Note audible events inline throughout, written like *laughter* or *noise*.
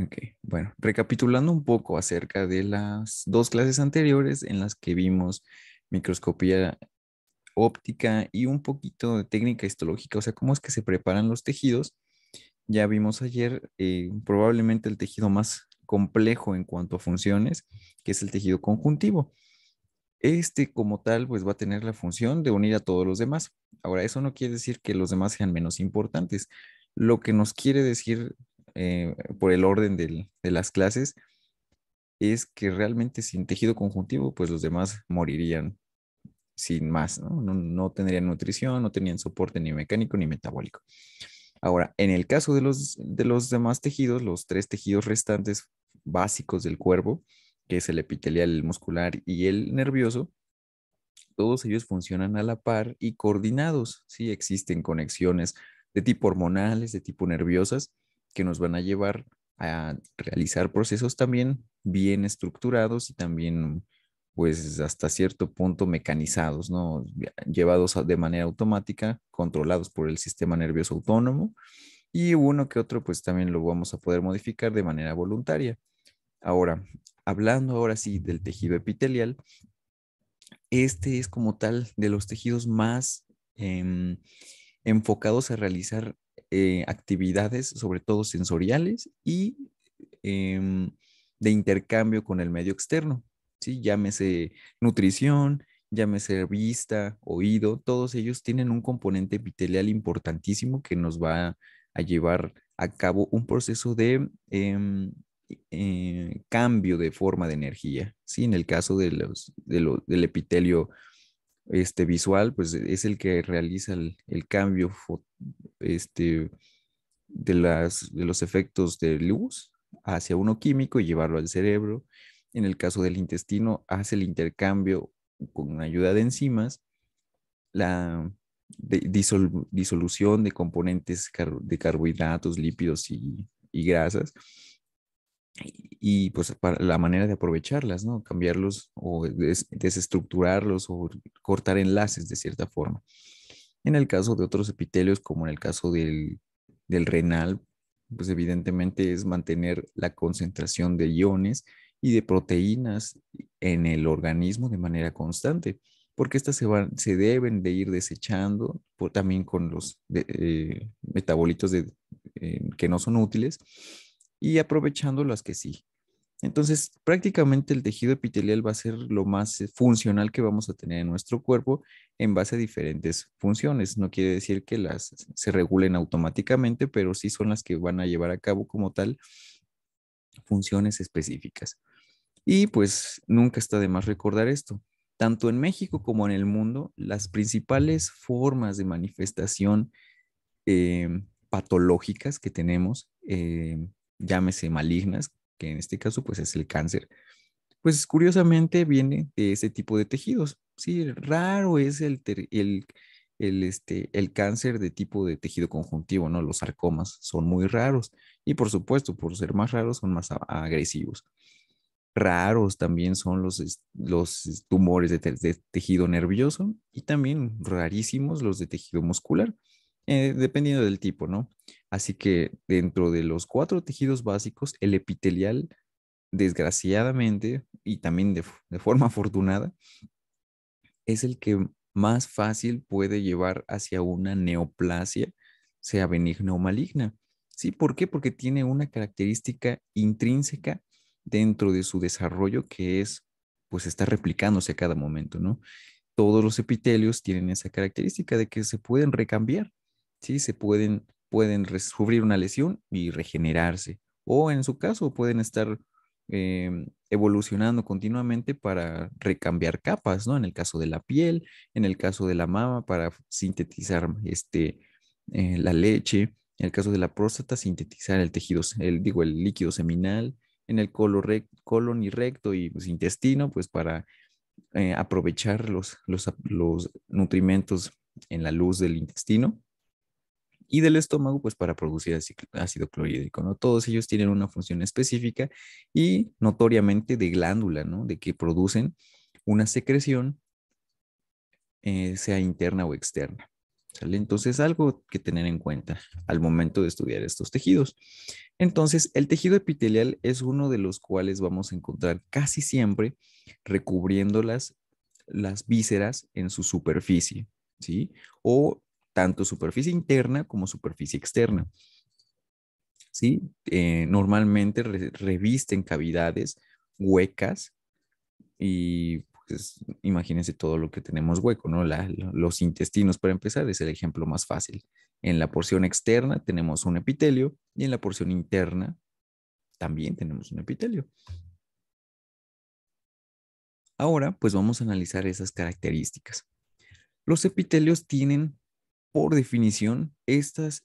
Ok, bueno, recapitulando un poco acerca de las dos clases anteriores en las que vimos microscopía óptica y un poquito de técnica histológica, o sea, cómo es que se preparan los tejidos. Ya vimos ayer eh, probablemente el tejido más complejo en cuanto a funciones, que es el tejido conjuntivo. Este como tal, pues va a tener la función de unir a todos los demás. Ahora, eso no quiere decir que los demás sean menos importantes. Lo que nos quiere decir eh, por el orden de las clases, es que realmente sin tejido conjuntivo, pues los demás morirían sin más, ¿no? No, tendrían nutrición, no tenían soporte ni mecánico ni metabólico. Ahora, en el caso de los, de los demás tejidos, los tres tejidos restantes básicos del cuerpo, que es el epitelial, el muscular y el nervioso, todos ellos funcionan a la par y coordinados, ¿sí? Existen conexiones de tipo hormonales, de tipo nerviosas, que nos van a llevar a realizar procesos también bien estructurados y también pues hasta cierto punto mecanizados, ¿no? Llevados de manera automática, controlados por el sistema nervioso autónomo y uno que otro pues también lo vamos a poder modificar de manera voluntaria. Ahora, hablando ahora sí del tejido epitelial, este es como tal de los tejidos más em, enfocados a realizar eh, actividades, sobre todo sensoriales y em, de intercambio con el medio externo, ¿sí? llámese nutrición, llámese vista, oído, todos ellos tienen un componente epitelial importantísimo que nos va a llevar a cabo un proceso de em, eh, cambio de forma de energía, ¿sí? En el caso de los, del epitelio este, visual, pues e, es el que realiza el, cambio este, de, los efectos de luz hacia uno químico y llevarlo al cerebro. En el caso del intestino, hace el intercambio con ayuda de enzimas, la disolución de componentes de carbohidratos, lípidos y grasas y, pues la manera de aprovecharlas, ¿no? Cambiarlos o desestructurarlos o cortar enlaces de cierta forma. En el caso de otros epitelios, como en el caso del, renal, pues evidentemente es mantener la concentración de iones y de proteínas en el organismo de manera constante, porque estas se, deben de ir desechando por, también con los eh, metabolitos eh, que no son útiles y aprovechando las que sí. Entonces, prácticamente el tejido epitelial va a ser lo más eh, funcional que vamos a tener en nuestro cuerpo en base a diferentes funciones. No quiere decir que las se regulen automáticamente, pero sí son las que van a llevar a cabo como tal funciones específicas. Y pues nunca está de más recordar esto. Tanto en México como en el mundo, las principales formas de manifestación em, patológicas que tenemos em, llámese malignas, que en este caso pues es el cáncer, pues curiosamente viene de ese tipo de tejidos. Sí, raro es el, el, este, el cáncer de tipo de tejido conjuntivo, ¿no? Los sarcomas son muy raros y por supuesto, por ser más raros, son más agresivos. Raros también son los, los tumores de, tejido nervioso y también rarísimos los de tejido muscular, eh, dependiendo del tipo, ¿no? Así que dentro de los cuatro tejidos básicos, el epitelial, desgraciadamente y también de, forma *laughs* afortunada, es el que más fácil puede llevar hacia una neoplasia, sea benigna o maligna. ¿Sí? ¿Por qué? Porque tiene una característica intrínseca dentro de su desarrollo que es, pues está replicándose a cada momento, ¿no? Todos los epitelios tienen esa característica de que se pueden recambiar, ¿sí? Se pueden pueden sufrir una lesión y regenerarse. O en su caso pueden estar em, evolucionando continuamente para recambiar capas, ¿no? En el caso de la piel, en el caso de la mama para sintetizar este, eh, la leche, en el caso de la próstata sintetizar el tejido, el, digo, el líquido seminal, en el colon, y recto y pues, intestino, pues para eh, aprovechar los, los, los nutrimentos en la luz del intestino y del estómago, pues para producir ácido clorhídrico, ¿no? Todos ellos tienen una función específica y notoriamente de glándula, ¿no? De que producen una secreción, eh, sea interna o externa. ¿sale? Entonces, algo que tener en cuenta al momento de estudiar estos tejidos. Entonces, el tejido epitelial es uno de los cuales vamos a encontrar casi siempre recubriendo las, las vísceras en su superficie, ¿sí? O tanto superficie interna como superficie externa. ¿Sí? Eh, normalmente revisten cavidades huecas y pues, imagínense todo lo que tenemos hueco, ¿no? los intestinos, para empezar, es el ejemplo más fácil. En la porción externa tenemos un epitelio y en la porción interna también tenemos un epitelio. Ahora, pues vamos a analizar esas características. Los epitelios tienen por definición, estas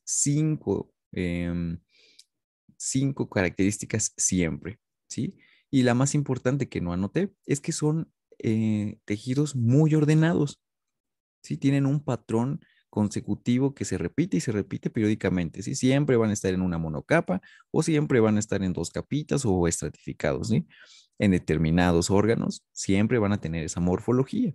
em, cinco, características siempre, ¿sí? Y la más importante que no anoté es que son eh, tejidos muy ordenados, ¿sí? Tienen un patrón consecutivo que se repite y se repite periódicamente, ¿sí? Siempre van a estar en una monocapa o siempre van a estar en dos capitas o estratificados, ¿sí? En determinados órganos siempre van a tener esa morfología,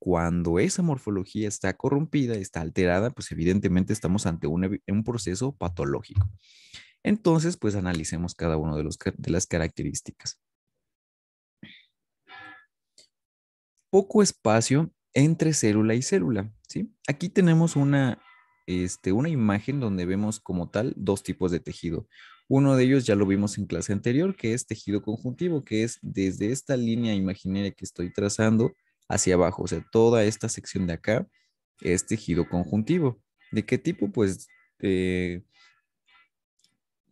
cuando esa morfología está corrompida, está alterada, pues evidentemente estamos ante un, proceso patológico. Entonces, pues analicemos cada una de, las características. Poco espacio entre célula y célula. Aquí tenemos una, este, una imagen donde vemos como tal dos tipos de tejido. Uno de ellos ya lo vimos en clase anterior, que es tejido conjuntivo, que es desde esta línea imaginaria que estoy trazando hacia abajo. O sea, toda esta sección de acá es tejido conjuntivo. ¿De qué tipo? Pues eh,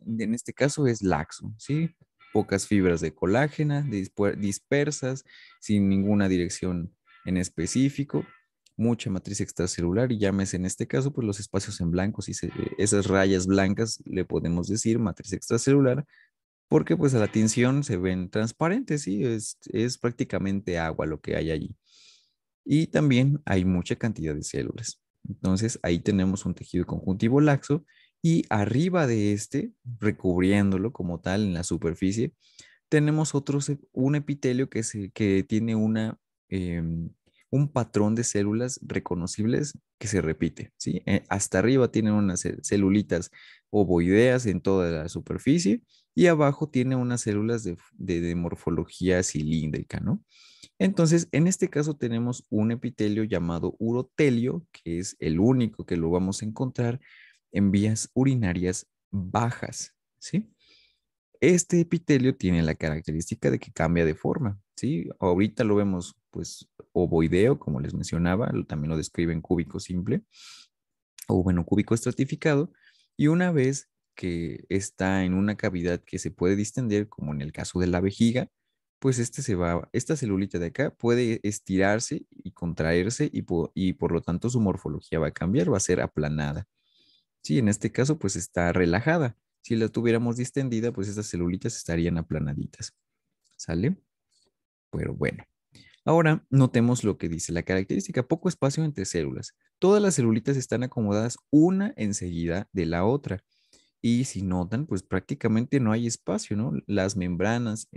en este caso es laxo, ¿sí? Pocas fibras de colágena dispersas, sin ninguna dirección en específico, mucha matriz extracelular y llámese en este caso pues los espacios en blanco, esas rayas blancas le podemos decir matriz extracelular porque pues a la tinción se ven transparentes, sí, es, prácticamente agua lo que hay allí. Y también hay mucha cantidad de células. Entonces ahí tenemos un tejido conjuntivo laxo y arriba de este, recubriéndolo como tal en la superficie, tenemos otro, un epitelio que, tiene em, un patrón de células reconocibles que se repite. ¿sí? Eh, hasta arriba tienen unas celulitas ovoideas en toda la superficie y abajo tiene unas células de, de, morfología cilíndrica, ¿no? Entonces, en este caso tenemos un epitelio llamado urotelio, que es el único que lo vamos a encontrar en vías urinarias bajas, ¿sí? Este epitelio tiene la característica de que cambia de forma, ¿sí? Ahorita lo vemos, pues, ovoideo, como les mencionaba, también lo describen cúbico simple, o bueno, cúbico estratificado, y una vez que está en una cavidad que se puede distender, como en el caso de la vejiga, pues este se va, esta celulita de acá puede estirarse y contraerse y, y por lo tanto su morfología va a cambiar, va a ser aplanada. Sí, en este caso pues está relajada. Si la tuviéramos distendida, pues estas celulitas estarían aplanaditas. ¿Sale? Pero bueno. Ahora notemos lo que dice la característica, poco espacio entre células. Todas las celulitas están acomodadas una enseguida de la otra. Y si notan, pues prácticamente no hay espacio, ¿no? Las membranas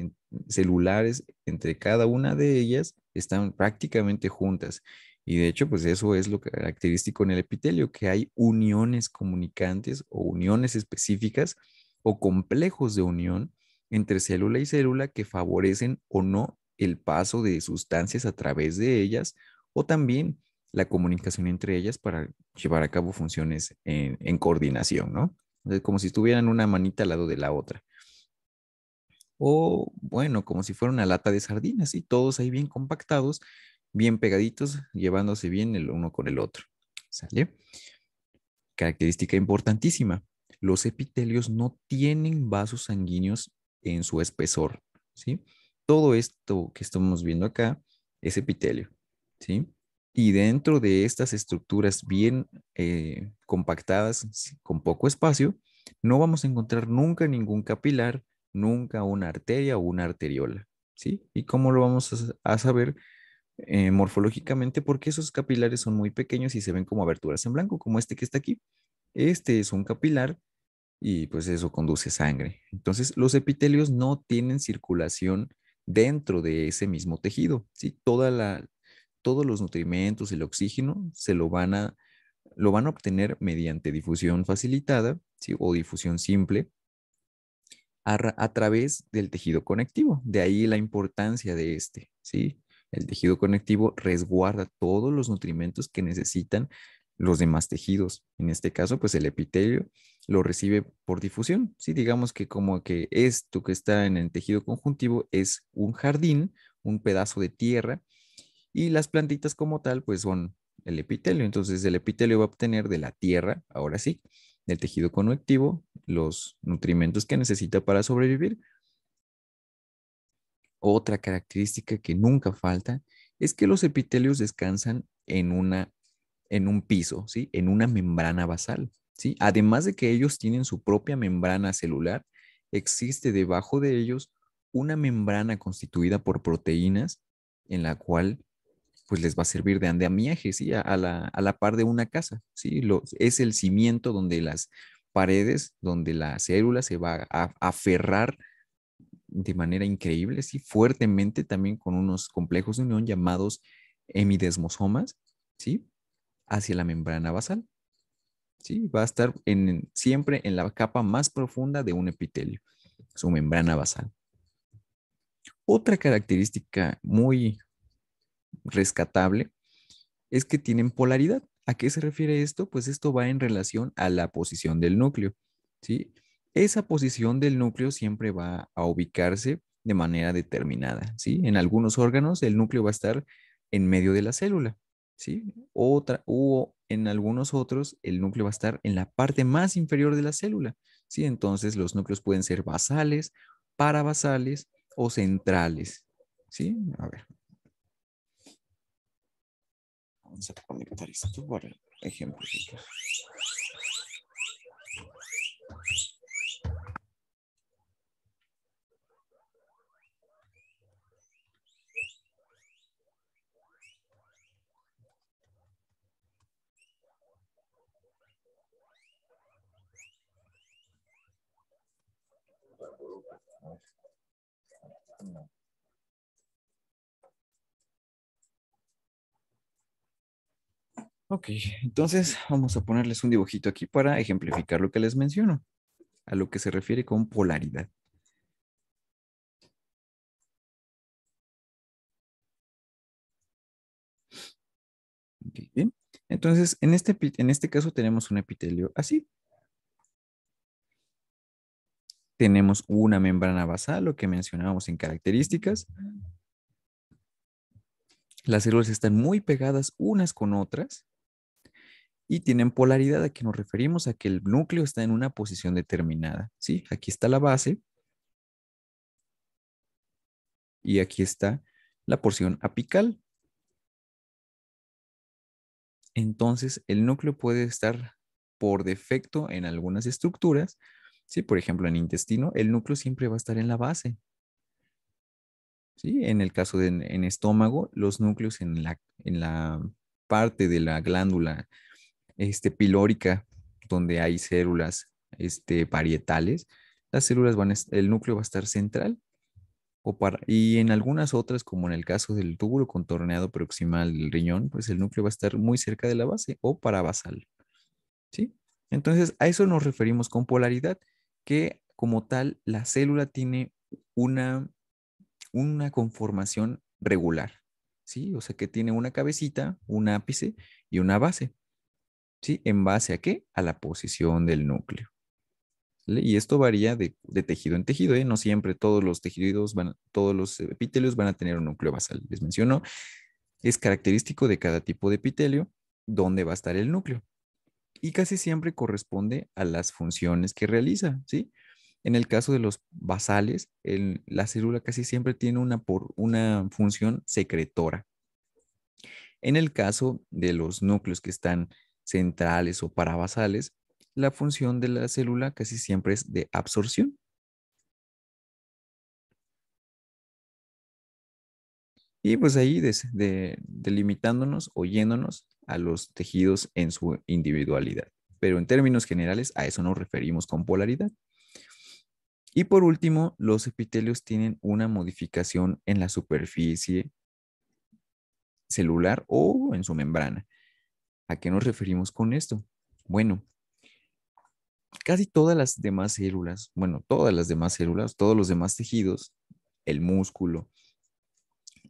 celulares entre cada una de ellas están prácticamente juntas. Y de hecho, pues eso es lo característico en el epitelio, que hay uniones comunicantes o uniones específicas o complejos de unión entre célula y célula que favorecen o no el paso de sustancias a través de ellas o también la comunicación entre ellas para llevar a cabo funciones en, en coordinación, ¿no? como si estuvieran una manita al lado de la otra. O bueno, como si fuera una lata de sardinas y todos ahí bien compactados, bien pegaditos, llevándose bien el uno con el otro. ¿Sale? Característica importantísima. Los epitelios no tienen vasos sanguíneos en su espesor. ¿sí? Todo esto que estamos viendo acá es epitelio. ¿sí? Y dentro de estas estructuras bien eh, compactadas, con poco espacio, no vamos a encontrar nunca ningún capilar, nunca una arteria o una arteriola. ¿sí? ¿Y cómo lo vamos a, saber eh, morfológicamente? Porque esos capilares son muy pequeños y se ven como aberturas en blanco, como este que está aquí. Este es un capilar y pues eso conduce sangre. Entonces, los epitelios no tienen circulación dentro de ese mismo tejido. ¿sí? Toda la, todos los nutrimentos, el oxígeno, se lo van a, lo van a obtener mediante difusión facilitada o difusión simple a, través del tejido conectivo. De ahí la importancia de este, ¿sí? El tejido conectivo resguarda todos los nutrimentos que necesitan los demás tejidos. En este caso, pues el epitelio lo recibe por difusión. ¿sí? Digamos que como que esto que está en el tejido conjuntivo es un jardín, un pedazo de tierra y las plantitas como tal, pues son el epitelio. Entonces el epitelio va a obtener de la tierra, ahora sí, del tejido conectivo, los nutrimentos que necesita para sobrevivir. Otra característica que nunca falta es que los epitelios descansan en, una, en un piso, ¿sí? en una membrana basal. ¿sí? Además de que ellos tienen su propia membrana celular, existe debajo de ellos una membrana constituida por proteínas en la cual pues les va a servir de andamiaje, ¿sí? A, la, a la, par de una casa, ¿sí? es el cimiento donde las paredes, donde la célula se va a aferrar de manera increíble, ¿sí? Fuertemente también con unos complejos de unión llamados hemidesmosomas, ¿sí? Hacia la membrana basal, ¿sí? Va a estar en, siempre en la capa más profunda de un epitelio, su membrana basal. Otra característica muy rescatable es que tienen polaridad. ¿A qué se refiere esto? Pues esto va en relación a la posición del núcleo, ¿sí? Esa posición del núcleo siempre va a ubicarse de manera determinada, ¿sí? En algunos órganos el núcleo va a estar en medio de la célula, ¿sí? Otra, o en algunos otros el núcleo va a estar en la parte más inferior de la célula, ¿sí? Entonces los núcleos pueden ser basales, parabasales o centrales, ¿sí? A ver, Vamos a conectar esto por ejemplo. No. Ok, entonces vamos a ponerles un dibujito aquí para ejemplificar lo que les menciono, a lo que se refiere con polaridad. Ok, bien. Entonces, en este, este caso tenemos un epitelio así. Tenemos una membrana basal, lo que mencionábamos en características. Las células están muy pegadas unas con otras y tienen polaridad a que nos referimos a que el núcleo está en una posición determinada. ¿sí? Aquí está la base y aquí está la porción apical. Entonces, el núcleo puede estar por defecto en algunas estructuras. Por ejemplo, en intestino, el núcleo siempre va a estar en la base. En el caso de en estómago, los núcleos en la parte de la glándula este, pilórica, donde hay células este, parietales, las células van, el núcleo va a estar central o para, y en algunas otras, como en el caso del túbulo contorneado proximal del riñón, pues el núcleo va a estar muy cerca de la base o parabasal. ¿Sí? Entonces, a eso nos referimos con polaridad, que como tal, la célula tiene una, una conformación regular, ¿sí? O sea, que tiene una cabecita, un ápice y una base. ¿sí? ¿En base a qué? A la posición del núcleo. Y esto varía de, tejido en tejido, ¿eh? No siempre todos los tejidos, todos los epitelios van a tener un núcleo basal. Les menciono, es característico de cada tipo de epitelio dónde va a estar el núcleo. Y casi siempre corresponde a las funciones que realiza, ¿sí? En el caso de los basales, la célula casi siempre tiene una, por, una función secretora. En el caso de los núcleos que están centrales o parabasales la función de la célula casi siempre es de absorción. Y pues ahí delimitándonos o yéndonos a los tejidos en su individualidad. Pero en términos generales a eso nos referimos con polaridad. Y por último, los epitelios tienen una modificación en la superficie celular o en su membrana, ¿A qué nos referimos con esto? Bueno, casi todas las demás células, bueno, todas las demás células, todos los demás tejidos, el músculo,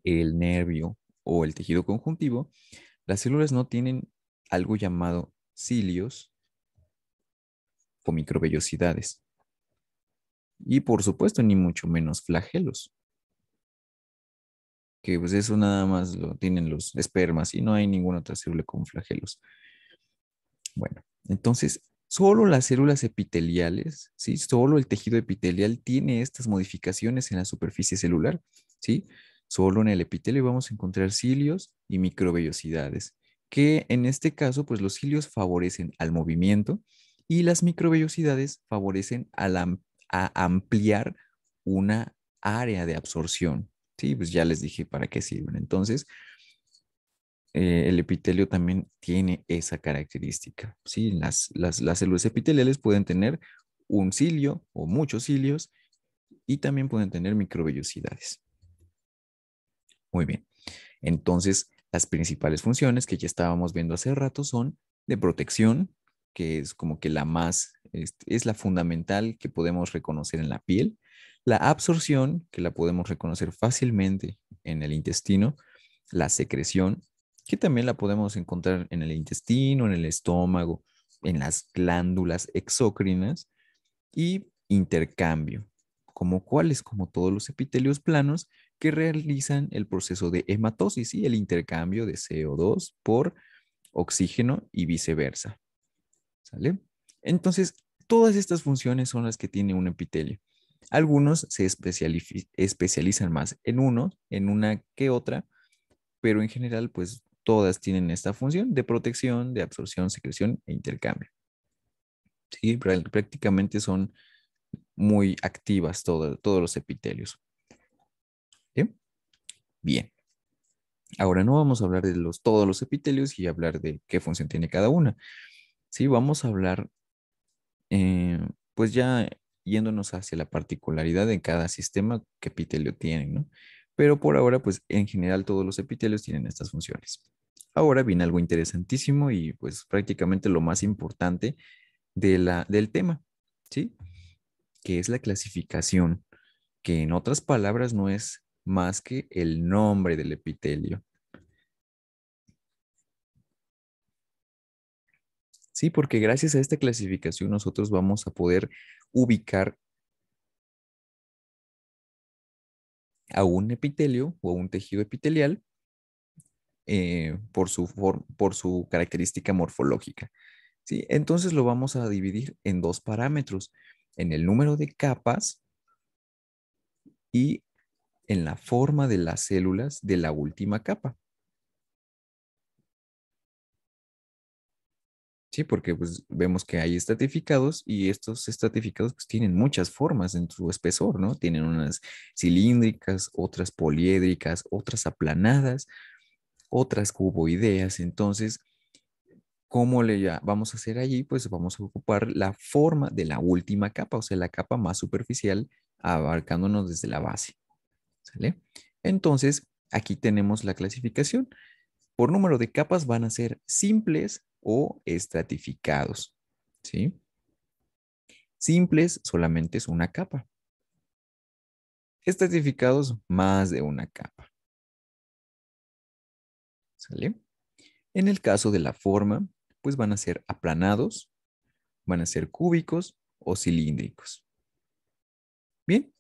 el nervio o el tejido conjuntivo, las células no tienen algo llamado cilios o microvellosidades. Y por supuesto, ni mucho menos flagelos que pues eso nada más lo tienen los espermas y no hay ninguna otra célula con flagelos. Bueno, entonces solo las células epiteliales, ¿sí? Solo el tejido epitelial tiene estas modificaciones en la superficie celular, ¿sí? Solo en el epitelio vamos a encontrar cilios y microvellosidades, que en este caso, pues los cilios favorecen al movimiento y las microvellosidades favorecen a ampliar una área de absorción, Sí, pues ya les dije para qué sirven. Entonces, eh, el epitelio también tiene esa característica. ¿sí? Las, células epiteliales pueden tener un cilio o muchos cilios y también pueden tener microvellosidades. Muy bien. Entonces, las principales funciones que ya estábamos viendo hace rato son de protección, que es como que la más, este, es la fundamental que podemos reconocer en la piel, la absorción, que la podemos reconocer fácilmente en el intestino, la secreción, que también la podemos encontrar en el intestino, en el estómago, en las glándulas exócrinas, y intercambio, como cuáles, como todos los epitelios planos que realizan el proceso de hematosis y el intercambio de CO2 por oxígeno y viceversa. ¿Sale? Entonces, todas estas funciones son las que tiene un epitelio. Algunos se especializan más en uno, en una que otra, pero en general, pues todas tienen esta función de protección, de absorción, secreción e intercambio. Sí, prácticamente son muy activas todos los epitelios. Bien. Ahora no vamos a hablar de los, todos los epitelios y hablar de qué función tiene cada una. Sí, vamos a hablar, eh, pues ya yéndonos hacia la particularidad de cada sistema que epitelio tienen ¿no? Pero por ahora, pues en general todos los epitelios tienen estas funciones. Ahora viene algo interesantísimo y pues prácticamente lo más importante de la, del tema, ¿sí? Que es la clasificación, que en otras palabras no es más que el nombre del epitelio. Porque gracias a esta clasificación nosotros vamos a poder ubicar a un epitelio o un tejido epitelial eh, por, su característica morfológica. Entonces lo vamos a dividir en dos parámetros, en el número de capas y en la forma de las células de la última capa. Sí, porque pues vemos que hay estratificados y estos estratificados pues tienen muchas formas en su espesor, ¿no? Tienen unas cilíndricas, otras poliédricas, otras aplanadas, otras cuboideas. Entonces, ¿cómo le vamos a hacer allí? Pues vamos a ocupar la forma de la última capa, o sea, la capa más superficial abarcándonos desde la base. ¿Sale? Entonces, aquí tenemos la clasificación por número de capas van a ser simples o estratificados. ¿sí? Simples solamente es una capa. Estratificados más de una capa. ¿Sale? En el caso de la forma, pues van a ser aplanados, van a ser cúbicos o cilíndricos. Bien,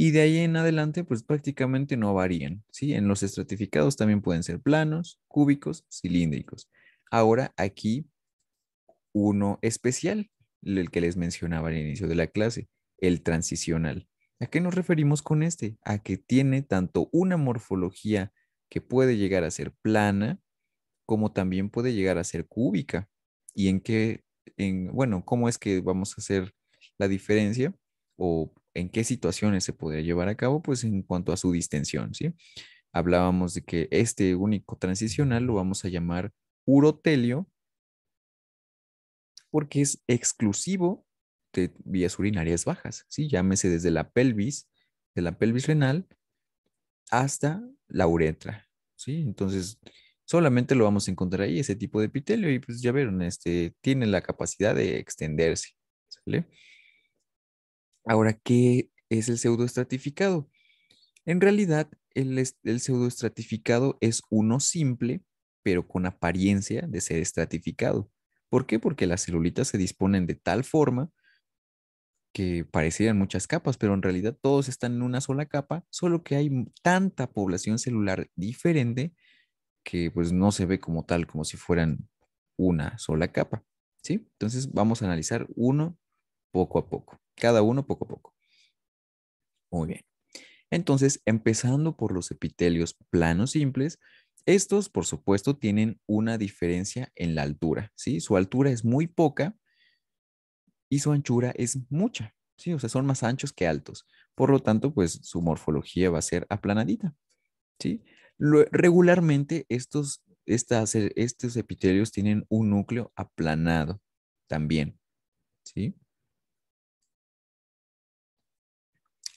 y de ahí en adelante, pues prácticamente no varían, ¿sí? En los estratificados también pueden ser planos, cúbicos, cilíndricos. Ahora aquí uno especial, el que les mencionaba al inicio de la clase, el transicional. ¿A qué nos referimos con este? A que tiene tanto una morfología que puede llegar a ser plana, como también puede llegar a ser cúbica. ¿Y en qué, en, bueno, cómo es que vamos a hacer la diferencia? O en qué situaciones se podría llevar a cabo, pues en cuanto a su distensión, ¿sí? Hablábamos de que este único transicional lo vamos a llamar urotelio porque es exclusivo de vías urinarias bajas, ¿sí? Llámese desde la pelvis, de la pelvis renal hasta la uretra, ¿sí? Entonces, solamente lo vamos a encontrar ahí, ese tipo de epitelio, y pues ya vieron, este, tiene la capacidad de extenderse, ¿sale? Ahora, ¿qué es el pseudoestratificado? En realidad, el, pseudoestratificado es uno simple, pero con apariencia de ser estratificado. ¿Por qué? Porque las celulitas se disponen de tal forma que parecieran muchas capas, pero en realidad todos están en una sola capa, solo que hay tanta población celular diferente que pues no se ve como tal, como si fueran una sola capa, ¿sí? Entonces vamos a analizar uno poco a poco cada uno poco a poco. Muy bien. Entonces, empezando por los epitelios planos simples, estos, por supuesto, tienen una diferencia en la altura, ¿sí? Su altura es muy poca y su anchura es mucha, ¿sí? O sea, son más anchos que altos. Por lo tanto, pues su morfología va a ser aplanadita, ¿sí? regularmente, estos, eh, estos epitelios tienen un núcleo aplanado también, ¿sí?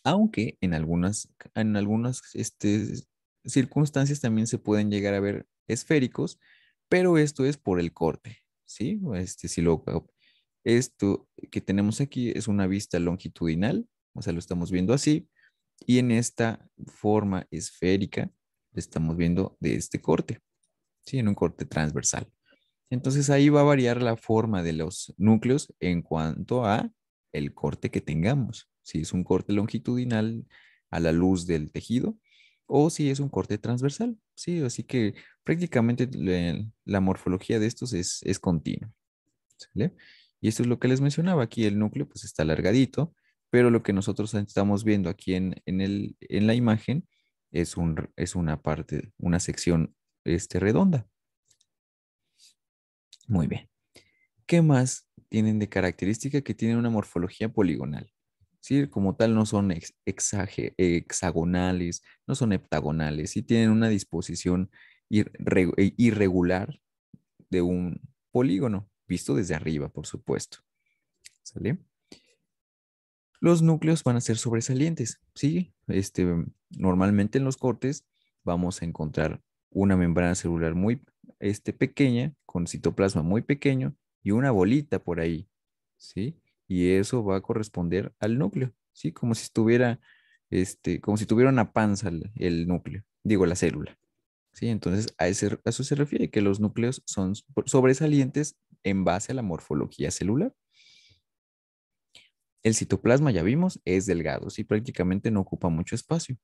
aunque en algunas, en algunas este, circunstancias también se pueden llegar a ver esféricos, pero esto es por el corte, ¿sí? Este, si esto que tenemos aquí es una vista longitudinal, o sea, lo estamos viendo así, y en esta forma esférica estamos viendo de este corte, ¿sí? En un corte transversal. Entonces ahí va a variar la forma de los núcleos en cuanto a el corte que tengamos si es un corte longitudinal a la luz del tejido o si es un corte transversal. Sí, así que prácticamente la morfología de estos es, continua. Y esto es lo que les mencionaba. Aquí el núcleo pues está alargadito, pero lo que nosotros estamos viendo aquí en, en, la imagen es, un, es una parte, una sección este, redonda. Muy bien. ¿Qué más tienen de característica que tienen una morfología poligonal? ¿sí? Como tal no son hexagonales, no son heptagonales, sí tienen una disposición eh, irregular de un polígono, visto desde arriba, por supuesto. ¿Sale? Los núcleos van a ser sobresalientes, ¿sí? Este, normalmente en los cortes vamos a encontrar una membrana celular muy este, pequeña, con citoplasma muy pequeño y una bolita por ahí, ¿sí? y eso va a corresponder al núcleo, ¿sí? Como si estuviera, este, como si tuviera una panza el, núcleo, digo, la célula, ¿sí? Entonces, a, eso se refiere, que los núcleos son sobresalientes en base a la morfología celular. El citoplasma, ya vimos, es delgado, sí, prácticamente no ocupa mucho espacio.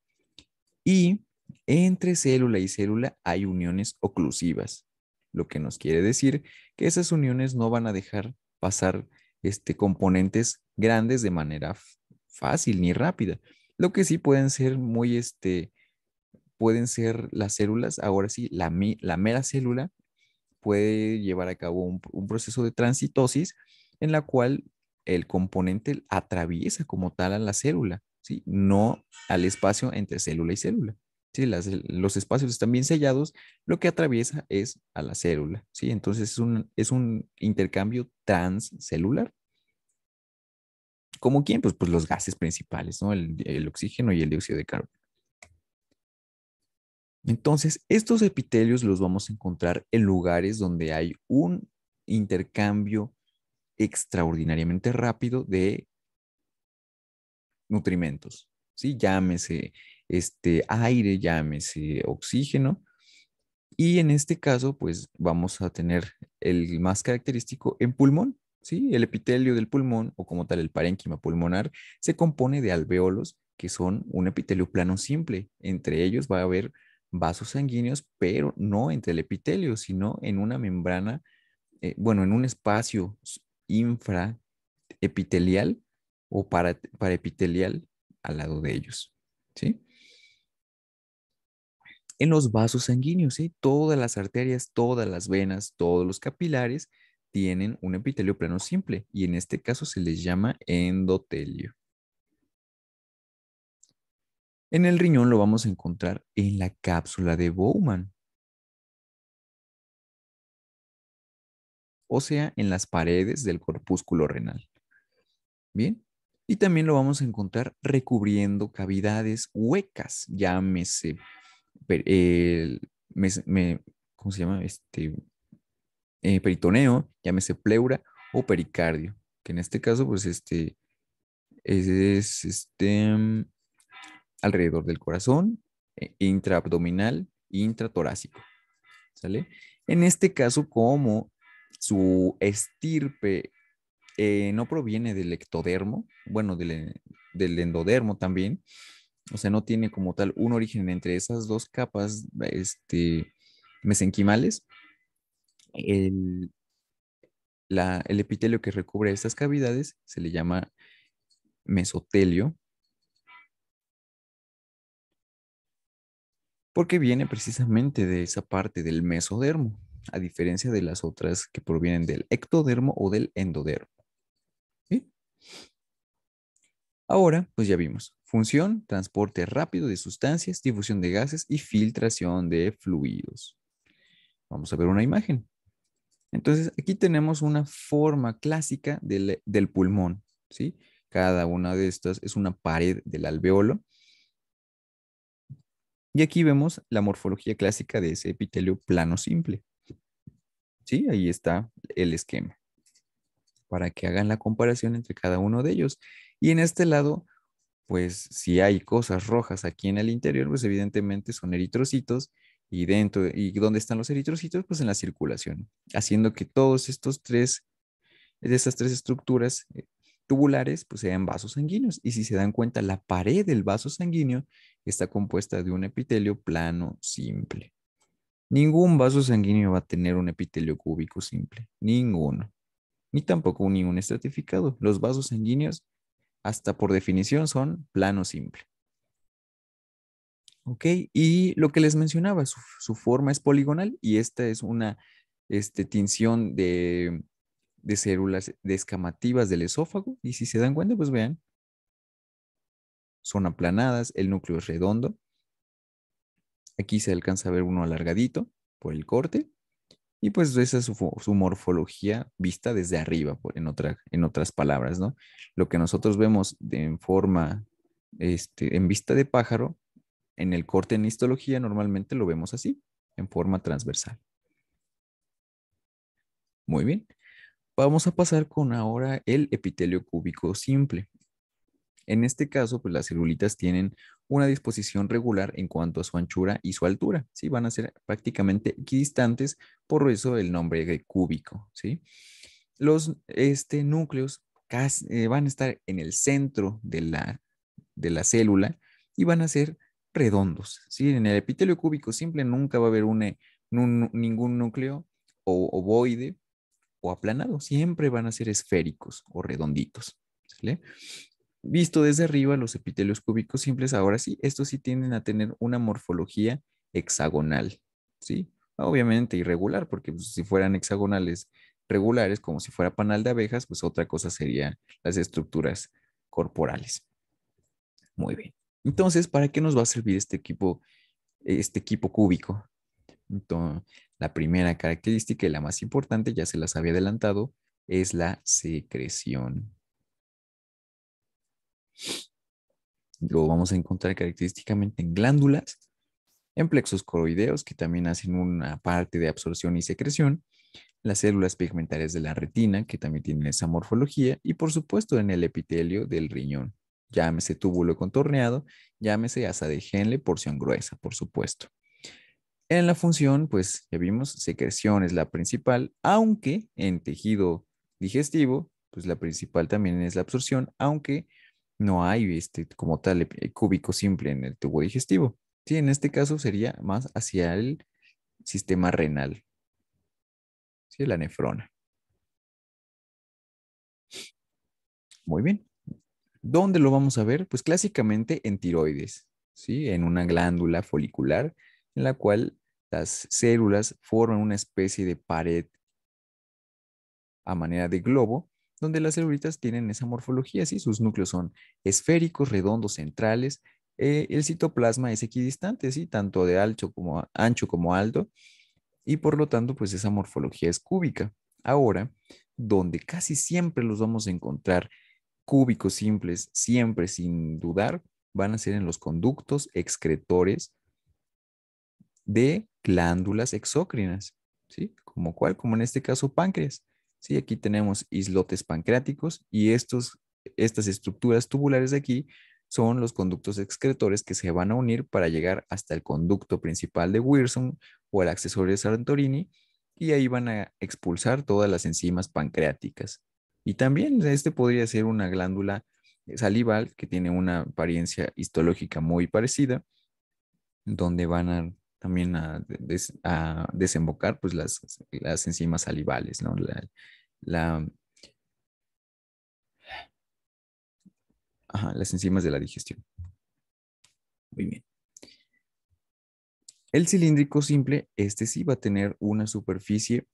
Y entre célula y célula hay uniones oclusivas, lo que nos quiere decir que esas uniones no van a dejar pasar este, componentes grandes de manera fácil ni rápida. Lo que sí pueden ser muy, este, pueden ser las células, ahora sí, la, la mera célula puede llevar a cabo un, proceso de transitosis en la cual el componente atraviesa como tal a la célula, ¿sí? no al espacio entre célula y célula. Sí, los espacios están bien sellados, lo que atraviesa es a la célula, ¿sí? Entonces es un, es un intercambio transcelular ¿Cómo quién? Pues, pues los gases principales, ¿no? El, oxígeno y el dióxido de carbono. Entonces, estos epitelios los vamos a encontrar en lugares donde hay un intercambio extraordinariamente rápido de nutrimentos, ¿sí? Llámese este aire, llámese oxígeno. Y en este caso, pues vamos a tener el más característico en pulmón, ¿sí? El epitelio del pulmón, o como tal el parénquima pulmonar, se compone de alveolos, que son un epitelio plano simple. Entre ellos va a haber vasos sanguíneos, pero no entre el epitelio, sino en una membrana, eh, bueno, en un espacio infraepitelial o para, paraepitelial al lado de ellos. En los vasos sanguíneos, ¿eh? todas las arterias, todas las venas, todos los capilares tienen un epitelio plano simple y en este caso se les llama endotelio. En el riñón lo vamos a encontrar en la cápsula de Bowman. O sea, en las paredes del corpúsculo renal. Bien. Y también lo vamos a encontrar recubriendo cavidades huecas, llámese, me, ¿cómo se llama? Este, eh, peritoneo, llámese pleura o pericardio, que en este caso, pues este es, este mm, alrededor del corazón, intraabdominal eh, intraabdominal, intratorácico. ¿Sale? En este caso, como su estirpe eh, no proviene del ectodermo, bueno, del, endodermo también, o sea, no tiene como tal un origen entre esas dos capas este, mesenquimales, el, epitelio que recubre estas cavidades se le llama mesotelio, porque viene precisamente de esa parte del mesodermo, a diferencia de las otras que provienen del ectodermo o del endodermo. Ahora, pues ya vimos, función, transporte rápido de sustancias, difusión de gases y filtración de fluidos. Vamos a ver una imagen. Entonces, aquí tenemos una forma clásica del, pulmón, ¿sí? Cada una de estas es una pared del alveolo. Y aquí vemos la morfología clásica de ese epitelio plano simple. Sí, ahí está el esquema para que hagan la comparación entre cada uno de ellos. Y en este lado, pues si hay cosas rojas aquí en el interior, pues evidentemente son eritrocitos y dentro, y dónde están los eritrocitos, pues en la circulación, haciendo que todos estos tres, de estas tres estructuras eh, tubulares, pues sean vasos sanguíneos. Y si se dan cuenta, la pared del vaso sanguíneo está compuesta de un epitelio plano simple. Ningún vaso sanguíneo va a tener un epitelio cúbico simple, ninguno. Ni tampoco ningún estratificado. Los vasos sanguíneos, hasta por definición, son plano simple. ¿ok? Y lo que les mencionaba, su, forma es poligonal y esta es una este, tinción de, células descamativas del esófago. Y si se dan cuenta, pues vean, son aplanadas, el núcleo es redondo. Aquí se alcanza a ver uno alargadito por el corte. Y pues esa es su, morfología vista desde arriba, en, otras palabras, ¿no? Lo que nosotros vemos en forma, este, en vista de pájaro, en el corte en histología normalmente lo vemos así, en forma transversal. Muy bien. Vamos a pasar con ahora el epitelio cúbico simple. En este caso, pues las celulitas tienen una disposición regular en cuanto a su anchura y su altura, ¿sí? Van a ser prácticamente equidistantes, por eso el nombre de cúbico, ¿sí? Los este, núcleos eh, van a estar en el centro de la, de la célula y van a ser redondos. ¿sí? En el epitelio cúbico simple nunca va a haber un, eh, ningún núcleo o ovoide o aplanado, siempre van a ser esféricos o redonditos. Visto desde arriba, los epitelios cúbicos simples, ahora sí, estos sí tienden a tener una morfología hexagonal, ¿sí? Obviamente irregular, porque pues, si fueran hexagonales regulares, como si fuera panal de abejas, pues otra cosa serían las estructuras corporales. Muy bien. Entonces, ¿para qué nos va a servir este equipo, este equipo cúbico? la primera característica y la más importante, ya se las había adelantado, es la secreción. Lo vamos a encontrar característicamente en glándulas, en plexos coroideos, que también hacen una parte de absorción y secreción, las células pigmentarias de la retina, que también tienen esa morfología, y por supuesto en el epitelio del riñón llámese túbulo contorneado, llámese asa de Henle, porción gruesa, por supuesto. En la función, pues ya vimos, secreción es la principal, aunque en tejido digestivo, pues la principal también es la absorción, aunque no hay este, como tal eh, cúbico simple en el tubo digestivo. Sí, en este caso sería más hacia el sistema renal, la nefrona. Muy bien. ¿Dónde lo vamos a ver? Pues clásicamente en tiroides, ¿sí? En una glándula folicular en la cual las células forman una especie de pared a manera de globo, donde las celulitas tienen esa morfología, ¿sí? Sus núcleos son esféricos, redondos, centrales. Eh, el citoplasma es equidistante, ¿sí? Tanto de ancho como, ancho como alto. Y por lo tanto, pues esa morfología es cúbica. Ahora, donde casi siempre los vamos a encontrar cúbicos simples, siempre sin dudar, van a ser en los conductos excretores de glándulas exócrinas, ¿sí? Como cual, como en este caso páncreas. Sí, aquí tenemos islotes pancreáticos y estas estructuras tubulares de aquí son los conductos excretores que se van a unir para llegar hasta el conducto principal de Wilson o el accesorio de Santorini y ahí van a expulsar todas las enzimas pancreáticas. Y también este podría ser una glándula eh, salival que tiene una apariencia histológica muy parecida, donde van a, también a, desembocar pues, las, enzimas salivales, ¿no? La, las enzimas de la digestión. Muy bien. El cilíndrico simple, este sí va a tener una superficie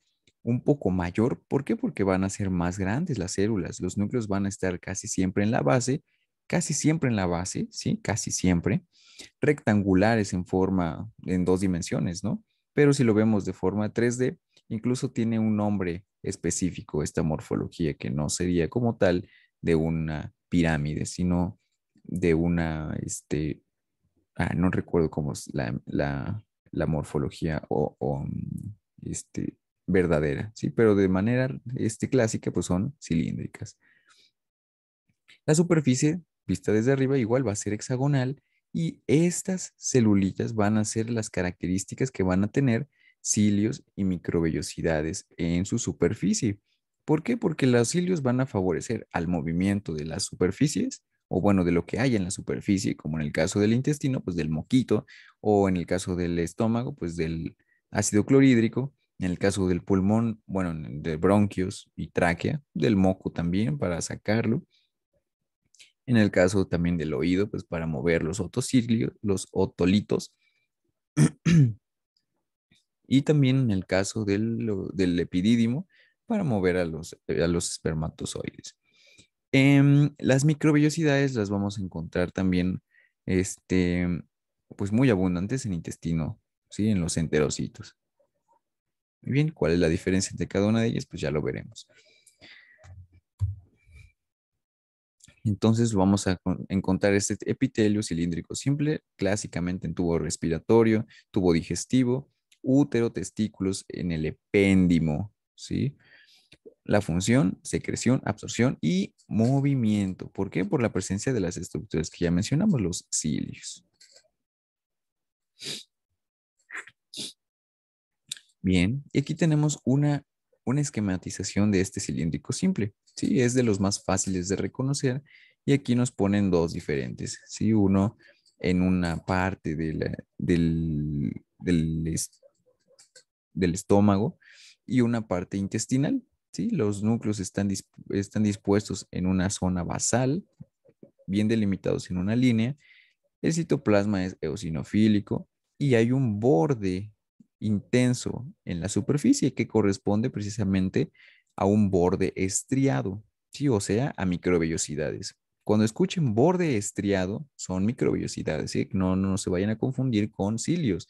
un poco mayor. ¿Por qué? Porque van a ser más grandes las células. Los núcleos van a estar casi siempre en la base, casi siempre en la base, ¿sí? Casi siempre. Rectangulares en forma, en dos dimensiones, ¿no? Pero si lo vemos de forma 3D, incluso tiene un nombre específico esta morfología que no sería como tal de una pirámide, sino de una, este, ah, no recuerdo cómo es la, morfología o, o mm, este, verdadera, Pero de manera este, clásica, pues son cilíndricas. La superficie, vista desde arriba, igual va a ser hexagonal y estas celulitas van a ser las características que van a tener cilios y microvellosidades en su superficie. ¿Por qué? Porque los cilios van a favorecer al movimiento de las superficies, o bueno, de lo que hay en la superficie, como en el caso del intestino, pues del moquito, o en el caso del estómago, pues del ácido clorhídrico, en el caso del pulmón, bueno, de bronquios y tráquea, del moco también para sacarlo. En el caso también del oído, pues para mover los otocilios, los otolitos. *clears throat* y también en el caso del, del epidídimo, para mover a los, los espermatozoides. Em, las microvellosidades las vamos a encontrar también este, pues muy abundantes en intestino, en los enterocitos. Muy bien, ¿cuál es la diferencia entre cada una de ellas? Pues ya lo veremos. Entonces vamos a encontrar este epitelio cilíndrico simple, clásicamente en tubo respiratorio, tubo digestivo, útero, testículos, en el epéndimo, ¿sí? La función, secreción, absorción y movimiento. ¿Por qué? Por la presencia de las estructuras que ya mencionamos, los cilios. Bien, y aquí tenemos una, una esquematización de este cilíndrico simple. Sí, es de los más fáciles de reconocer y aquí nos ponen dos diferentes. Sí, uno en una parte del, estómago y una parte intestinal. ¿sí? Los núcleos están, están dispuestos en una zona basal, bien delimitados en una línea. El citoplasma es eosinofílico y hay un borde intenso en la superficie que corresponde precisamente a un borde estriado, ¿sí? o sea, a microvellosidades. Cuando escuchen borde estriado, son microvellosidades, ¿sí? no, no se vayan a confundir con cilios.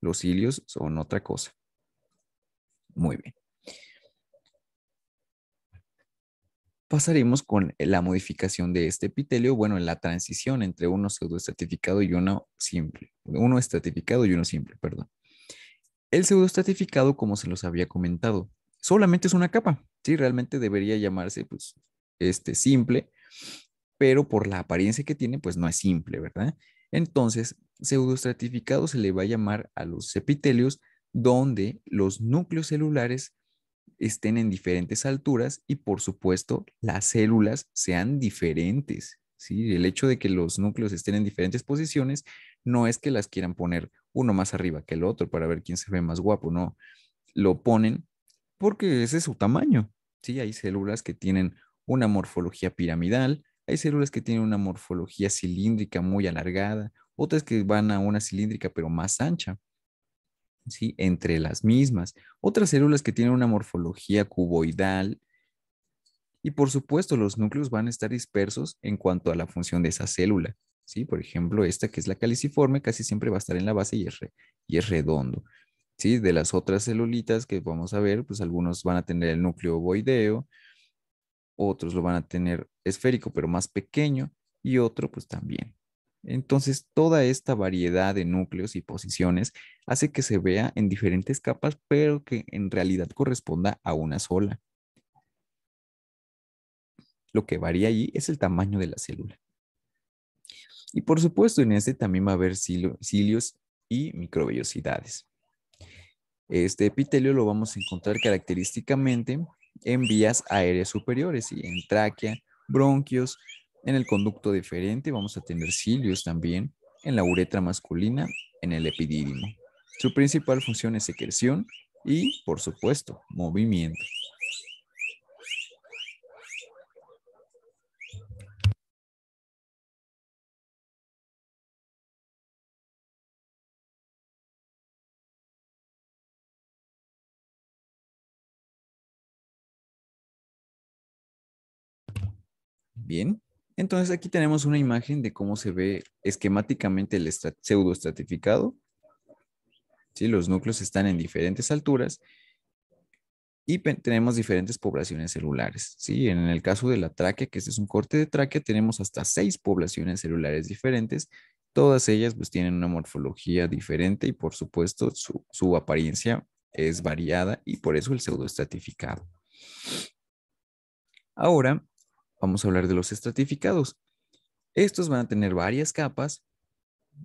Los cilios son otra cosa. Muy bien. pasaremos con la modificación de este epitelio, bueno, en la transición entre uno pseudoestratificado y uno simple, uno estratificado y uno simple, perdón. El pseudoestratificado, como se los había comentado, solamente es una capa. Sí, realmente debería llamarse pues, este, simple, pero por la apariencia que tiene, pues no es simple, ¿verdad? Entonces, pseudoestratificado se le va a llamar a los epitelios donde los núcleos celulares estén en diferentes alturas y por supuesto las células sean diferentes. ¿sí? El hecho de que los núcleos estén en diferentes posiciones no es que las quieran poner uno más arriba que el otro para ver quién se ve más guapo, no. Lo ponen porque ese es su tamaño. Sí, hay células que tienen una morfología piramidal, hay células que tienen una morfología cilíndrica muy alargada, otras que van a una cilíndrica pero más ancha. ¿sí? entre las mismas. Otras células que tienen una morfología cuboidal. Y por supuesto, los núcleos van a estar dispersos en cuanto a la función de esa célula. ¿sí? Por ejemplo, esta que es la caliciforme casi siempre va a estar en la base y es, redondo. ¿sí? De las otras celulitas que vamos a ver, pues algunos van a tener el núcleo ovoideo, otros lo van a tener esférico pero más pequeño y otro pues también. Entonces, toda esta variedad de núcleos y posiciones hace que se vea en diferentes capas, pero que en realidad corresponda a una sola. Lo que varía ahí es el tamaño de la célula. Y por supuesto, en este también va a haber cilios y microvellosidades. Este epitelio lo vamos a encontrar característicamente en vías aéreas superiores y en tráquea, bronquios, en el conducto deferente vamos a tener cilios también, en la uretra masculina, en el epidídimo. Su principal función es secreción y, por supuesto, movimiento. Bien, entonces aquí tenemos una imagen de cómo se ve esquemáticamente el pseudoestratificado. si Los núcleos están en diferentes alturas y tenemos diferentes poblaciones celulares. ¿sí? En el caso de la tráquea, que este es un corte de tráquea, tenemos hasta seis poblaciones celulares diferentes. Todas ellas pues, tienen una morfología diferente y por supuesto su, su apariencia es variada y por eso el pseudoestratificado. Ahora vamos a hablar de los estratificados. Estos van a tener varias capas,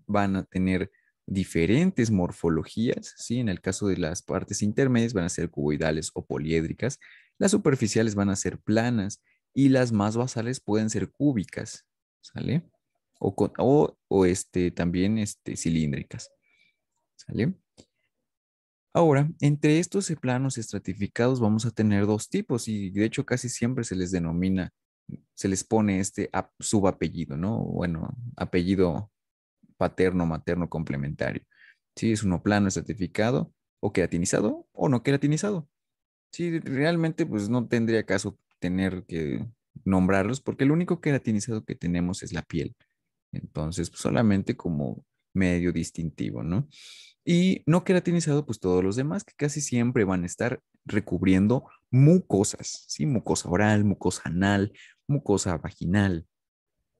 van a tener diferentes morfologías, ¿sí? En el caso de las partes intermedias van a ser cuboidales o poliédricas, las superficiales van a ser planas y las más basales pueden ser cúbicas, ¿sale? O, este, también este, cilíndricas, ¿sale? Ahora, entre estos planos estratificados vamos a tener dos tipos y de hecho casi siempre se les denomina se les pone este subapellido, ¿no? Bueno, apellido paterno, materno, complementario. ¿Sí? es uno plano, certificado o queratinizado o no queratinizado. ¿Sí? realmente pues no tendría caso tener que nombrarlos porque el único queratinizado que tenemos es la piel. Entonces, pues, solamente como medio distintivo, ¿no? Y no queratinizado, pues todos los demás que casi siempre van a estar recubriendo mucosas, ¿sí? Mucosa oral, mucosa anal, mucosa vaginal,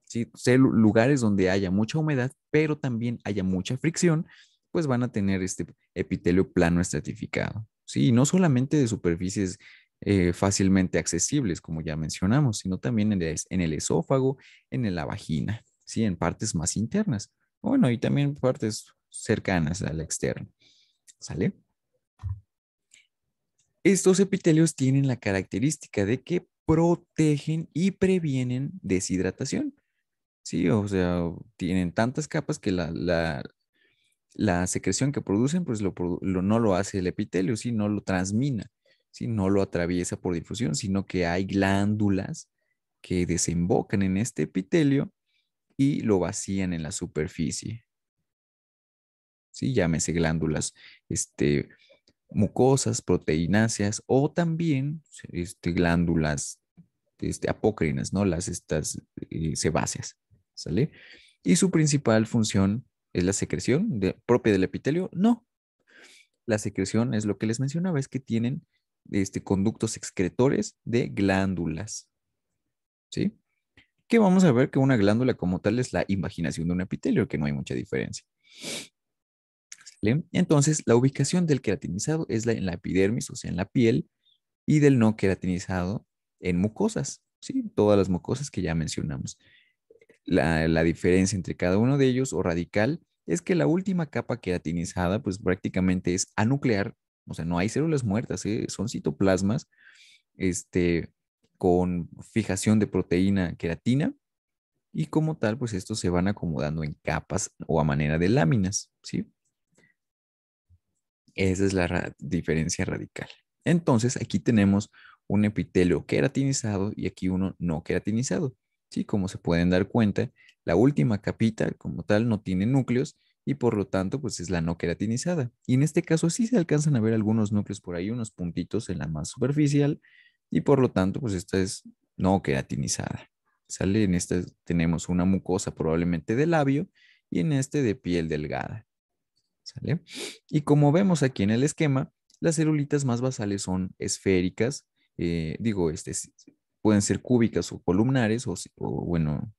¿sí? lugares donde haya mucha humedad, pero también haya mucha fricción, pues van a tener este epitelio plano estratificado. ¿sí? Y no solamente de superficies eh, fácilmente accesibles, como ya mencionamos, sino también en el, en el esófago, en la vagina, ¿sí? en partes más internas. Bueno, y también partes cercanas al externo. ¿Sale? Estos epitelios tienen la característica de que protegen y previenen deshidratación. Sí, o sea, tienen tantas capas que la, la, secreción que producen, pues lo, no lo hace el epitelio, sí, no lo transmina, sí, no lo atraviesa por difusión, sino que hay glándulas que desembocan en este epitelio y lo vacían en la superficie. Sí, llámese glándulas este, mucosas, proteínáceas o también este, glándulas este, apócrinas, ¿no? Las estas eh, sebáceas, ¿sale? Y su principal función es la secreción propia del epitelio, no. La secreción es lo que les mencionaba, es que tienen este, conductos excretores de glándulas, ¿sí? Que vamos a ver que una glándula como tal es la imaginación de un epitelio, que no hay mucha diferencia. Entonces, la ubicación del queratinizado es en la epidermis, o sea, en la piel, y del no queratinizado en mucosas, ¿sí? Todas las mucosas que ya mencionamos. La, diferencia entre cada uno de ellos o radical es que la última capa queratinizada, pues prácticamente es anuclear, o sea, no hay células muertas, ¿eh? son citoplasmas, este, con fijación de proteína queratina, y como tal, pues estos se van acomodando en capas o a manera de láminas, ¿sí? Esa es la diferencia radical. Entonces, aquí tenemos un epitelio queratinizado y aquí uno no queratinizado. ¿sí? Como se pueden dar cuenta, la última capita como tal no tiene núcleos y por lo tanto pues es la no queratinizada. Y en este caso sí se alcanzan a ver algunos núcleos por ahí, unos puntitos en la más superficial y por lo tanto pues esta es no queratinizada. Sale en esta tenemos una mucosa probablemente de labio y en este de piel delgada. ¿sale? Y como vemos aquí en el esquema, las celulitas más basales son esféricas, eh, digo, este, pueden ser cúbicas o columnares, o, bueno,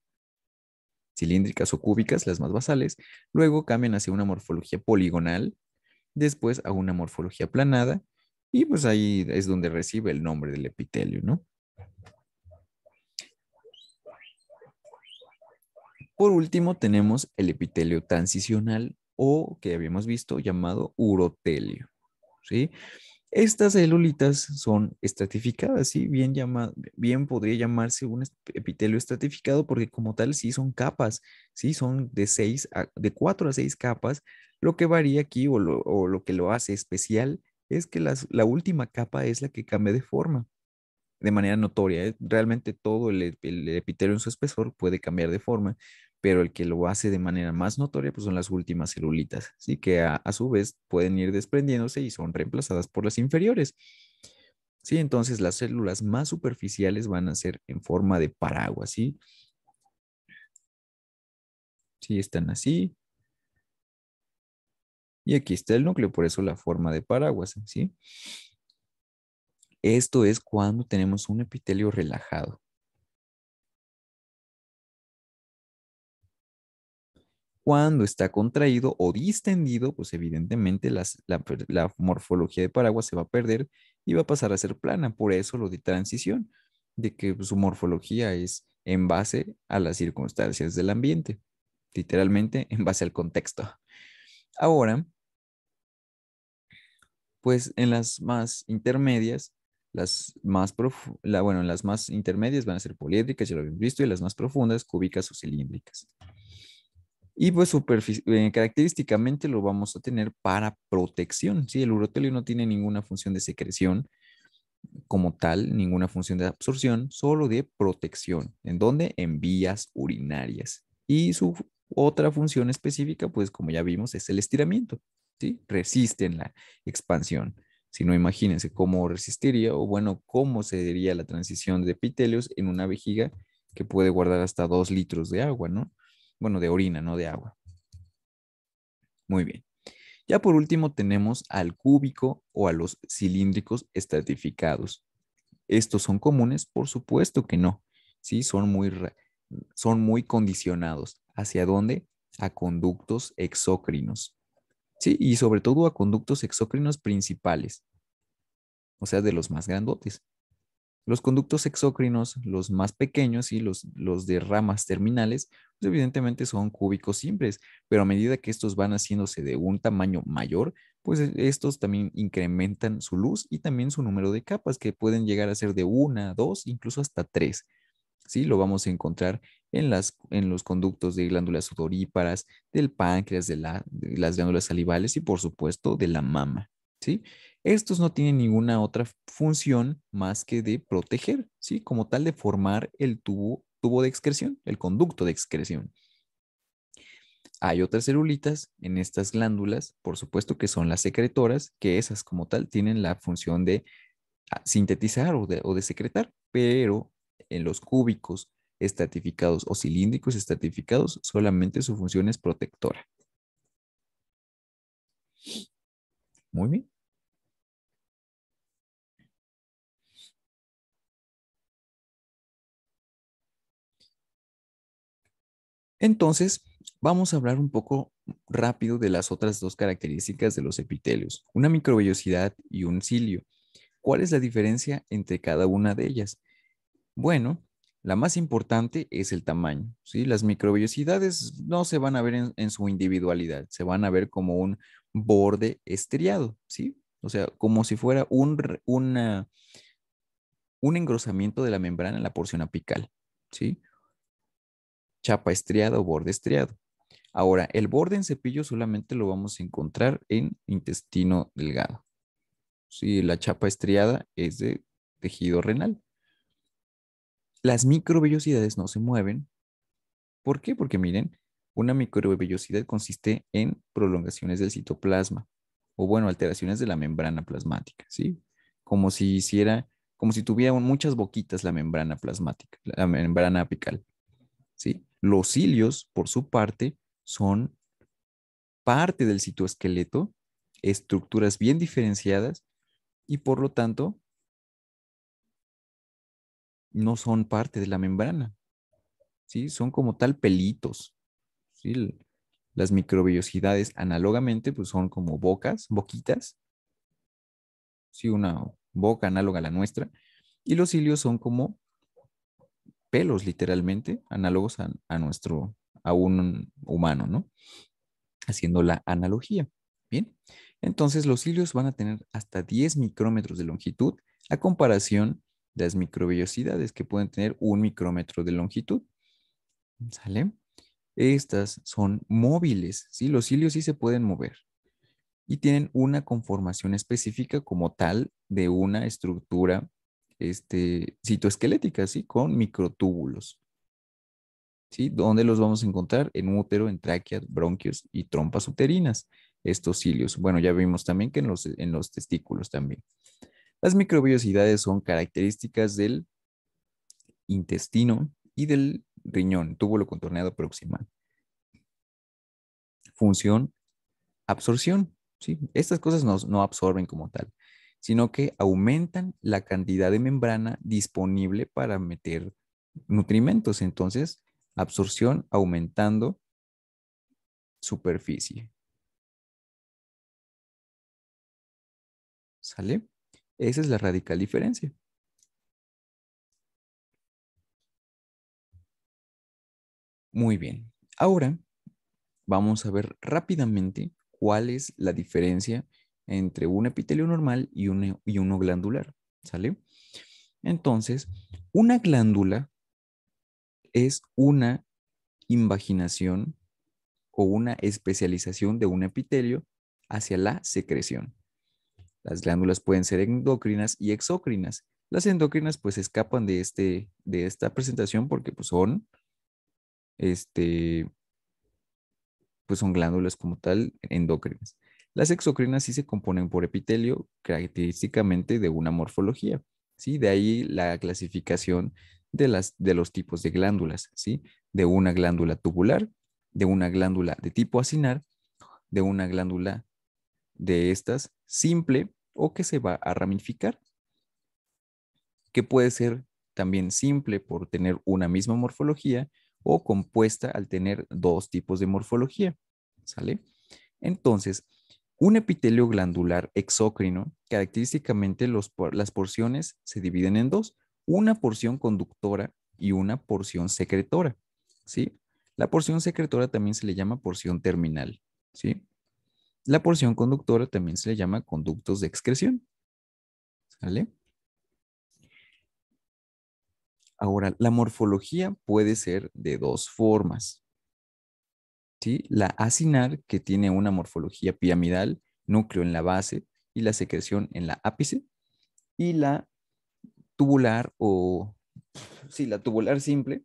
cilíndricas o cúbicas, las más basales, luego cambian hacia una morfología poligonal, después a una morfología planada, y pues ahí es donde recibe el nombre del epitelio, ¿no? Por último, tenemos el epitelio transicional o que habíamos visto llamado urotelio. ¿sí? Estas celulitas son estratificadas, ¿sí? bien, bien podría llamarse un epitelio estratificado porque como tal sí son capas, ¿sí? son de, seis de cuatro a seis capas. Lo que varía aquí o lo, que lo hace especial es que la última capa es la que cambia de forma de manera notoria. ¿eh? Realmente todo el epitelio en su espesor puede cambiar de forma, pero el que lo hace de manera más notoria pues son las últimas celulitas, así que a, su vez pueden ir desprendiéndose y son reemplazadas por las inferiores. ¿sí? Entonces las células más superficiales van a ser en forma de paraguas. ¿sí? están así. Y aquí está el núcleo, por eso la forma de paraguas. ¿sí? Esto es cuando tenemos un epitelio relajado. Cuando está contraído o distendido, pues evidentemente la, morfología de paraguas se va a perder y va a pasar a ser plana. Por eso lo de transición, de que pues, su morfología es en base a las circunstancias del ambiente, literalmente en base al contexto. Ahora, pues en las más intermedias, las más, prof bueno, bueno, las más intermedias van a ser poliédricas, ya lo habíamos visto, y las más profundas, cúbicas o cilíndricas. Y pues eh, característicamente lo vamos a tener para protección. ¿sí? El urotelio no tiene ninguna función de secreción como tal, ninguna función de absorción, solo de protección. ¿En donde En vías urinarias. Y su otra función específica, pues como ya vimos, es el estiramiento. ¿sí? Resisten la expansión. Si no, imagínense cómo resistiría o bueno, cómo se diría la transición de epitelios en una vejiga que puede guardar hasta dos litros de agua, ¿no? Bueno, de orina, no de agua. Muy bien. Ya por último tenemos al cúbico o a los cilíndricos estratificados. ¿Estos son comunes? Por supuesto que no. Sí, son muy, son muy condicionados. ¿Hacia dónde? A conductos exócrinos. Sí, y sobre todo a conductos exócrinos principales, o sea, de los más grandotes. Los conductos exócrinos, los más pequeños y los, los de ramas terminales, pues, evidentemente son cúbicos simples, pero a medida que estos van haciéndose de un tamaño mayor, pues e, estos también incrementan su luz y también su número de capas, que pueden llegar a ser de una, dos, incluso hasta tres. ¿Sí? Lo vamos a encontrar en, las, en los conductos de glándulas sudoríparas, del páncreas, de, la, las glándulas salivales y por supuesto de la mama. ¿sí? Estos no tienen ninguna otra función más que de proteger, ¿sí? Como tal de formar el tubo, tubo de excreción, el conducto de excreción. Hay otras celulitas en estas glándulas, por supuesto que son las secretoras, que esas como tal tienen la función de ah, sintetizar o de, o de secretar, pero en los cúbicos estratificados o cilíndricos estratificados solamente su función es protectora. Muy bien. Entonces, vamos a hablar un poco rápido de las otras dos características de los epitelios, una microvellosidad y un cilio. ¿Cuál es la diferencia entre cada una de ellas? Bueno, la más importante es el tamaño. ¿sí? Las microvellosidades no se van a ver en, su individualidad, se van a ver como un borde estriado, ¿sí? o sea, como si fuera un, un engrosamiento de la membrana en la porción apical. ¿sí? chapa estriada o borde estriado. Ahora, el borde en cepillo solamente lo vamos a encontrar en intestino delgado. Si sí, la chapa estriada es de tejido renal. Las microvellosidades no se mueven. ¿Por qué? Porque miren, una microvellosidad consiste en prolongaciones del citoplasma o bueno, alteraciones de la membrana plasmática, ¿sí? Como si hiciera, como si tuviera muchas boquitas la membrana plasmática, la membrana apical. Los cilios, por su parte, son parte del citoesqueleto, estructuras bien diferenciadas y por lo tanto no son parte de la membrana. ¿sí? Son como tal pelitos. ¿sí? Las microbiosidades análogamente pues son como bocas, boquitas. una boca análoga a la nuestra. Y los cilios son como pelos literalmente, análogos a, nuestro, a un humano, ¿no? Haciendo la analogía. Bien, entonces los cilios van a tener hasta 10 micrómetros de longitud a comparación de las microvellosidades que pueden tener un micrómetro de longitud. ¿Sale? Estas son móviles, ¿sí? Los cilios sí se pueden mover y tienen una conformación específica como tal de una estructura este, citoesqueléticas, ¿sí? Con microtúbulos. ¿Sí? ¿Dónde los vamos a encontrar? En útero, en tráqueas, bronquios y trompas uterinas, estos cilios. Bueno, ya vimos también que en los, testículos también. Las microbiosidades son características del intestino y del riñón, túbulo contorneado proximal. Función, absorción. ¿sí? Estas cosas no absorben como tal, sino que aumentan la cantidad de membrana disponible para meter nutrimentos. Entonces, absorción aumentando superficie. ¿Sale? Esa es la radical diferencia. Muy bien. Ahora vamos a ver rápidamente cuál es la diferencia entre un epitelio normal y, uno glandular, ¿sale? Entonces, una glándula es una invaginación o una especialización de un epitelio hacia la secreción. Las glándulas pueden ser endocrinas y exócrinas. Las endocrinas pues escapan de, este, de esta presentación porque pues, son, este, pues, son glándulas como tal endocrinas. Las exocrinas sí se componen por epitelio, característicamente de una morfología, ¿sí? De ahí la clasificación de, las, de los tipos de glándulas, ¿sí? De una glándula tubular, de una glándula de tipo acinar, de una glándula de estas simple o que se va a ramificar, que puede ser también simple por tener una misma morfología o compuesta al tener dos tipos de morfología, ¿sale? Entonces, un epitelio glandular exócrino, característicamente las porciones se dividen en dos, una porción conductora y una porción secretora, ¿sí? La porción secretora también se le llama porción terminal, ¿sí? La porción conductora también se le llama conductos de excreción, ¿sale? Ahora, la morfología puede ser de dos formas, la acinar, que tiene una morfología piramidal, núcleo en la base y la secreción en la ápice, y la tubular o, sí, la tubular simple,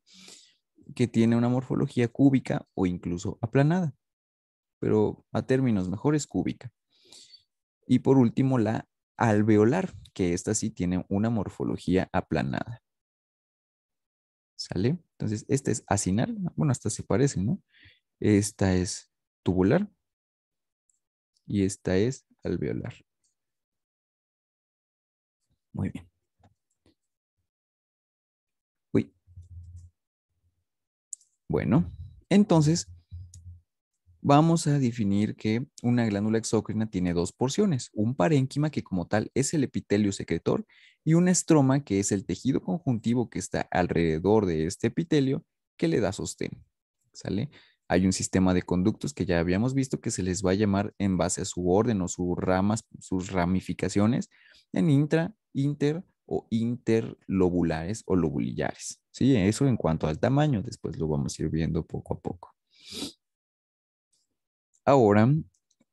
que tiene una morfología cúbica o incluso aplanada, pero a términos mejores cúbica. Y por último, la alveolar, que esta sí tiene una morfología aplanada. ¿Sale? Entonces, esta es acinar. Bueno, hasta se parece, ¿no? Esta es tubular y esta es alveolar. Muy bien. Uy. Bueno, entonces vamos a definir que una glándula exócrina tiene dos porciones, un parénquima que como tal es el epitelio secretor y un estroma que es el tejido conjuntivo que está alrededor de este epitelio que le da sostén. ¿Sale? Hay un sistema de conductos que ya habíamos visto que se les va a llamar en base a su orden o sus ramas, sus ramificaciones en intra, inter o interlobulares o lobulillares. Sí, eso en cuanto al tamaño, después lo vamos a ir viendo poco a poco. Ahora,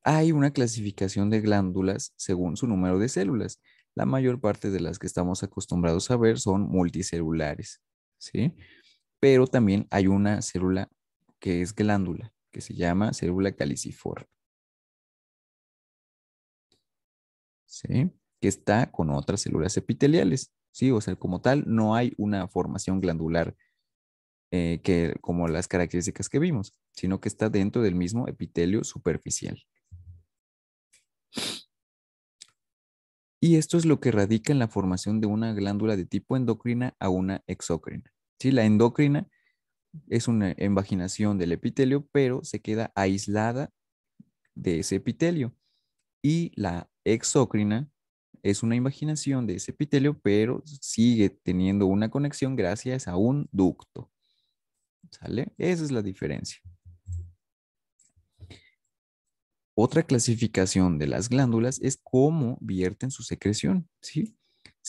hay una clasificación de glándulas según su número de células. La mayor parte de las que estamos acostumbrados a ver son multicelulares, ¿sí? Pero también hay una célula que es glándula, que se llama célula caliciforme. ¿Sí? Que está con otras células epiteliales. ¿Sí? O sea, como tal, no hay una formación glandular eh, que, como las características que vimos, sino que está dentro del mismo epitelio superficial. Y esto es lo que radica en la formación de una glándula de tipo endocrina a una exocrina. ¿Sí? La endocrina es una invaginación del epitelio, pero se queda aislada de ese epitelio. Y la exócrina es una invaginación de ese epitelio, pero sigue teniendo una conexión gracias a un ducto. ¿Sale? Esa es la diferencia. Otra clasificación de las glándulas es cómo vierten su secreción,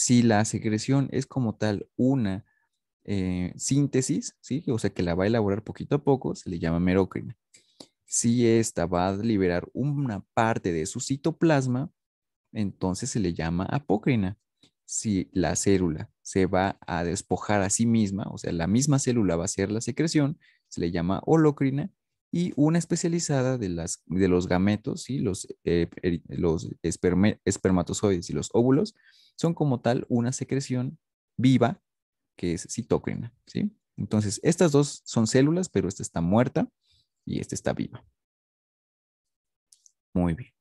Si la secreción es como tal una eh, síntesis, o sea que la va a elaborar poquito a poco, se le llama merocrina. Si esta va a liberar una parte de su citoplasma, entonces se le llama apocrina, Si la célula se va a despojar a sí misma, o sea, la misma célula va a hacer la secreción, se le llama holocrina, y una especializada de, los gametos los, eh, espermatozoides y los óvulos son como tal una secreción viva que es citocrina, ¿sí? Entonces, estas dos son células, pero esta está muerta y esta está viva. Muy bien.